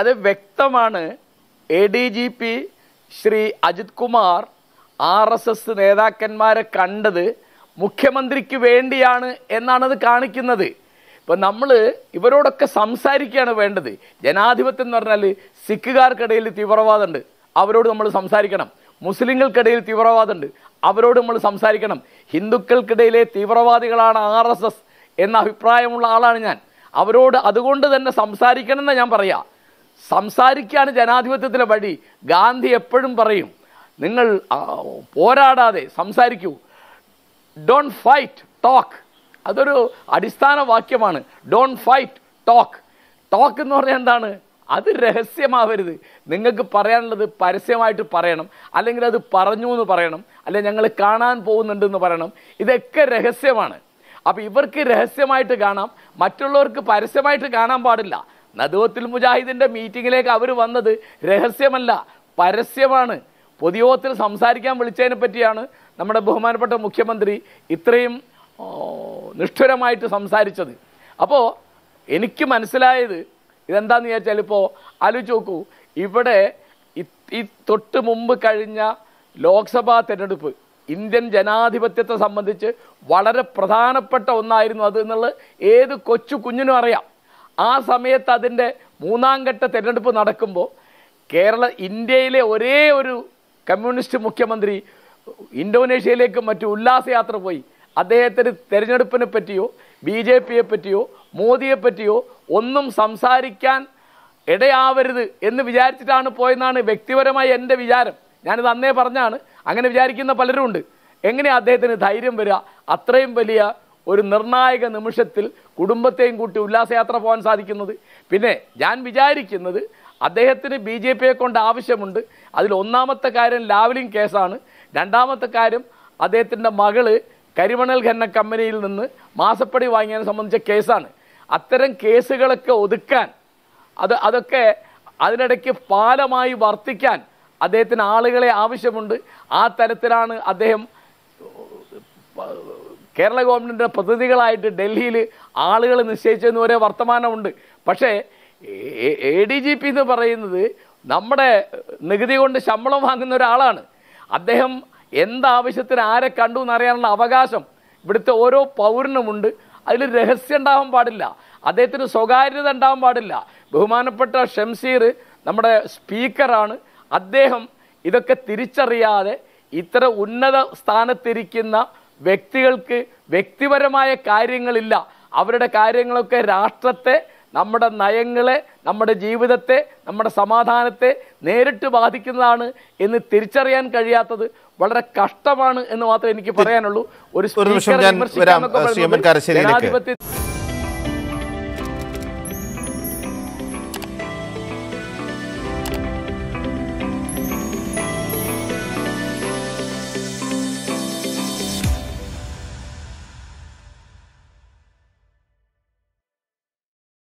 അത് വ്യക്തമാണ് A D G P Shri Ajith Kumar R S S നേതാക്കന്മാരെ കണ്ടത് മുഖ്യമന്ത്രിക്ക് വേണ്ടിയാണ് എന്നാണത് കാണിക്കുന്നത് ഇപ്പം നമ്മൾ ഇവരോടൊക്കെ സംസാരിക്കുകയാണ് വേണ്ടത് ജനാധിപത്യം എന്ന് പറഞ്ഞാൽ സിഖുകാർക്കിടയിൽ തീവ്രവാദമുണ്ട് അവരോട് നമ്മൾ സംസാരിക്കണം മുസ്ലിങ്ങൾക്കിടയിൽ തീവ്രവാദമുണ്ട് അവരോട് നമ്മൾ സംസാരിക്കണം ഹിന്ദുക്കൾക്കിടയിലെ തീവ്രവാദികളാണ് ആർ എന്ന അഭിപ്രായമുള്ള ആളാണ് ഞാൻ അവരോട് അതുകൊണ്ട് തന്നെ സംസാരിക്കണം എന്ന് ഞാൻ പറയാം സംസാരിക്കുകയാണ് ജനാധിപത്യത്തിലെ വഴി ഗാന്ധി എപ്പോഴും പറയും നിങ്ങൾ പോരാടാതെ സംസാരിക്കൂ ഡോണ്ട് ഫൈറ്റ് ടോക്ക് അതൊരു അടിസ്ഥാന വാക്യമാണ് ഡോണ്ട് ഫൈറ്റ് ടോക്ക് ടോക്ക് എന്ന് പറഞ്ഞാൽ എന്താണ് അത് രഹസ്യമാവരുത് നിങ്ങൾക്ക് പറയാനുള്ളത് പരസ്യമായിട്ട് പറയണം അല്ലെങ്കിൽ അത് പറഞ്ഞു എന്ന് പറയണം അല്ലെങ്കിൽ ഞങ്ങൾ കാണാൻ പോകുന്നുണ്ടെന്ന് പറയണം ഇതൊക്കെ രഹസ്യമാണ് അപ്പോൾ ഇവർക്ക് രഹസ്യമായിട്ട് കാണാം മറ്റുള്ളവർക്ക് പരസ്യമായിട്ട് കാണാൻ പാടില്ല നദുവത്തുൽ മുജാഹിദിൻ്റെ മീറ്റിങ്ങിലേക്ക് അവർ വന്നത് രഹസ്യമല്ല പരസ്യമാണ് പൊതുയോഗത്തിൽ സംസാരിക്കാൻ വിളിച്ചതിനെ പറ്റിയാണ് നമ്മുടെ ബഹുമാനപ്പെട്ട മുഖ്യമന്ത്രി ഇത്രയും നിഷ്ഠുരമായിട്ട് സംസാരിച്ചത് അപ്പോൾ എനിക്ക് മനസ്സിലായത് ഇതെന്താണെന്ന് ചോദിച്ചാൽ ഇപ്പോൾ ആലോചിച്ച് നോക്കൂ ഇവിടെ ഈ തൊട്ട് മുമ്പ് കഴിഞ്ഞ ലോക്സഭാ തിരഞ്ഞെടുപ്പ് ഇന്ത്യൻ ജനാധിപത്യത്തെ സംബന്ധിച്ച് വളരെ പ്രധാനപ്പെട്ട ഒന്നായിരുന്നു അത് എന്നുള്ളത് ഏത് കൊച്ചു കുഞ്ഞിനും അറിയാം ആ സമയത്ത് അതിൻ്റെ മൂന്നാം ഘട്ട തിരഞ്ഞെടുപ്പ് നടക്കുമ്പോൾ കേരള ഇന്ത്യയിലെ ഒരേ ഒരു കമ്മ്യൂണിസ്റ്റ് മുഖ്യമന്ത്രി ഇന്തോനേഷ്യയിലേക്ക് മറ്റു ഉല്ലാസയാത്ര പോയി അദ്ദേഹത്തിന് തിരഞ്ഞെടുപ്പിനെ പറ്റിയോ ബി ജെ പിയെ പറ്റിയോ മോദിയെ പറ്റിയോ ഒന്നും സംസാരിക്കാൻ ഇടയാവരുത് എന്ന് വിചാരിച്ചിട്ടാണ് പോയെന്നാണ് വ്യക്തിപരമായി എൻ്റെ വിചാരം ഞാനിത് അന്നേ പറഞ്ഞാണ് അങ്ങനെ വിചാരിക്കുന്ന പലരും ഉണ്ട് എങ്ങനെ അദ്ദേഹത്തിന് ധൈര്യം വരിക അത്രയും വലിയ ഒരു നിർണായക നിമിഷത്തിൽ കുടുംബത്തെയും കൂട്ടി ഉല്ലാസയാത്ര പോകാൻ സാധിക്കുന്നത് പിന്നെ ഞാൻ വിചാരിക്കുന്നത് അദ്ദേഹത്തിന് ബി ജെ പിയെ കൊണ്ട് ആവശ്യമുണ്ട് അതിൽ ഒന്നാമത്തെ കാര്യം ലാവലിംഗ് കേസാണ് രണ്ടാമത്തെ കാര്യം അദ്ദേഹത്തിൻ്റെ മകള് കരിമണൽ ഖന്ന കമ്പനിയിൽ നിന്ന് മാസപ്പടി വാങ്ങിയതിനെ സംബന്ധിച്ച കേസാണ് അത്തരം കേസുകളൊക്കെ ഒതുക്കാൻ അത് അതൊക്കെ അതിനിടയ്ക്ക് പാലമായി വർത്തിക്കാൻ അദ്ദേഹത്തിന് ആളുകളെ ആവശ്യമുണ്ട് ആ തരത്തിലാണ് അദ്ദേഹം കേരള ഗവൺമെൻറ്റിൻ്റെ പ്രതിനിധികളായിട്ട് ഡൽഹിയിൽ ആളുകൾ നിശ്ചയിച്ചെന്ന് ഒരേ വർത്തമാനമുണ്ട് പക്ഷേ എ ഡി ജി പി എന്ന് പറയുന്നത് നമ്മുടെ നികുതി കൊണ്ട് ശമ്പളം വാങ്ങുന്ന ഒരാളാണ് അദ്ദേഹം എന്താവശ്യത്തിന് ആരെ കണ്ടു എന്നറിയാനുള്ള അവകാശം ഇവിടുത്തെ ഓരോ പൗരനുമുണ്ട് അതിൽ രഹസ്യം ഉണ്ടാവാൻ പാടില്ല അദ്ദേഹത്തിന് സ്വകാര്യത ഉണ്ടാവാൻ പാടില്ല ബഹുമാനപ്പെട്ട ഷംസീർ നമ്മുടെ സ്പീക്കറാണ് അദ്ദേഹം ഇതൊക്കെ തിരിച്ചറിയാതെ ഇത്ര ഉന്നത സ്ഥാനത്തിരിക്കുന്ന വ്യക്തികൾക്ക് വ്യക്തിപരമായ കാര്യങ്ങളില്ല അവരുടെ കാര്യങ്ങളൊക്കെ രാഷ്ട്രത്തെ നമ്മുടെ നയങ്ങളെ നമ്മുടെ ജീവിതത്തെ നമ്മുടെ സമാധാനത്തെ നേരിട്ട് ബാധിക്കുന്നതാണ് എന്ന് തിരിച്ചറിയാൻ കഴിയാത്തത് വളരെ കഷ്ടമാണ് എന്ന് മാത്രമേ എനിക്ക് പറയാനുള്ളൂ ഒരു സ്പീക്കർ